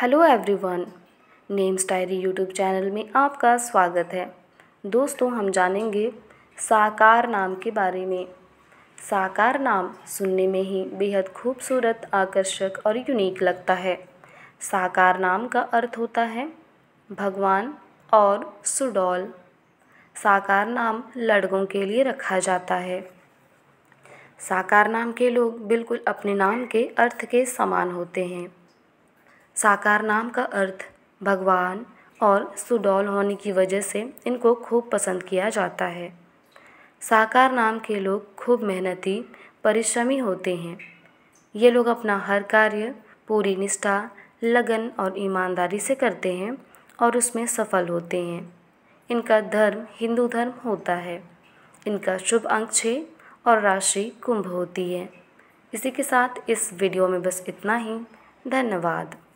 hello everyone नेम्स diary YouTube channel में आपका स्वागत है दोस्तों हम जानेंगे साकार नाम के बारे में साकार नाम सुनने में ही बेहद खूबसूरत आकर्षक और यूनिक लगता है साकार नाम का अर्थ होता है भगवान और सुडौल साकार नाम लड़कों के लिए रखा जाता है साकार नाम के लोग बिल्कुल अपने नाम के अर्थ के समान होते हैं साकार नाम का अर्थ भगवान और सुडौल होने की वजह से इनको खूब पसंद किया जाता है साकार नाम के लोग खूब मेहनती परिश्रमी होते हैं ये लोग अपना हर कार्य पूरी निष्ठा लगन और ईमानदारी से करते हैं और उसमें सफल होते हैं इनका धर्म हिंदू धर्म होता है इनका शुभ अंक छः और राशि कुंभ होती है इसी के साथ इस वीडियो में बस इतना ही धन्यवाद